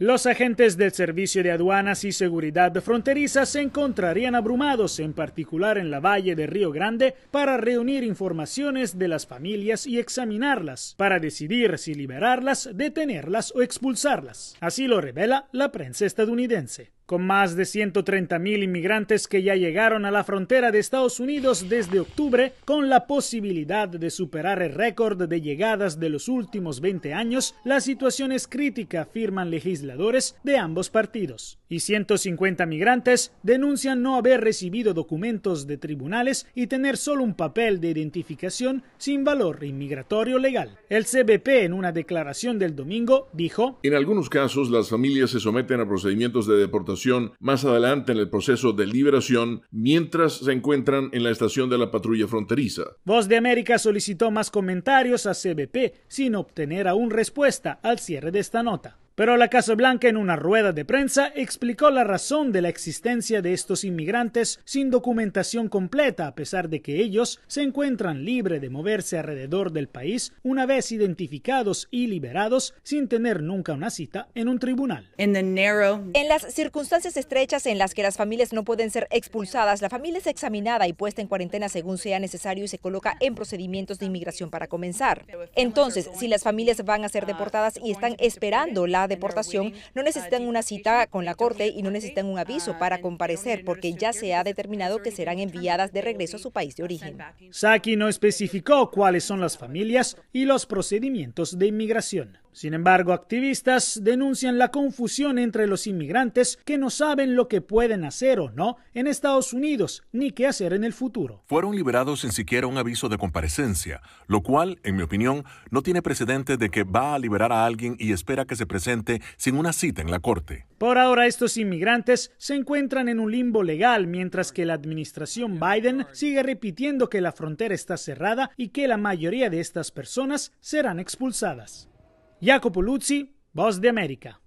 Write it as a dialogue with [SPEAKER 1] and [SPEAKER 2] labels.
[SPEAKER 1] Los agentes del Servicio de Aduanas y Seguridad Fronteriza se encontrarían abrumados, en particular en la valle de Río Grande, para reunir informaciones de las familias y examinarlas, para decidir si liberarlas, detenerlas o expulsarlas. Así lo revela la prensa estadounidense con más de 130.000 inmigrantes que ya llegaron a la frontera de Estados Unidos desde octubre, con la posibilidad de superar el récord de llegadas de los últimos 20 años, la situación es crítica, afirman legisladores de ambos partidos. Y 150 migrantes denuncian no haber recibido documentos de tribunales y tener solo un papel de identificación sin valor inmigratorio legal. El CBP en una declaración del domingo dijo,
[SPEAKER 2] En algunos casos las familias se someten a procedimientos de deportación más adelante en el proceso de liberación mientras se encuentran en la estación de la patrulla fronteriza.
[SPEAKER 1] Voz de América solicitó más comentarios a CBP sin obtener aún respuesta al cierre de esta nota. Pero la Casa Blanca en una rueda de prensa explicó la razón de la existencia de estos inmigrantes sin documentación completa a pesar de que ellos se encuentran libres de moverse alrededor del país una vez identificados y liberados sin tener nunca una cita en un tribunal.
[SPEAKER 3] En las circunstancias estrechas en las que las familias no pueden ser expulsadas, la familia es examinada y puesta en cuarentena según sea necesario y se coloca en procedimientos de inmigración para comenzar. Entonces, si las familias van a ser deportadas y están esperando la deportación no ah, necesitan una cita con la Corte y no necesitan un aviso ah, para comparecer porque ya se ha determinado que serán enviadas de regreso a su país de origen.
[SPEAKER 1] Saki no especificó cuáles son las familias y los procedimientos de inmigración. Sin embargo, activistas denuncian la confusión entre los inmigrantes que no saben lo que pueden hacer o no en Estados Unidos ni qué hacer en el futuro.
[SPEAKER 2] Fueron liberados sin siquiera un aviso de comparecencia, lo cual, en mi opinión, no tiene precedente de que va a liberar a alguien y espera que se presente sin una cita en la corte.
[SPEAKER 1] Por ahora, estos inmigrantes se encuentran en un limbo legal mientras que la administración Biden sigue repitiendo que la frontera está cerrada y que la mayoría de estas personas serán expulsadas. Jacopo Luzzi, Boss di America.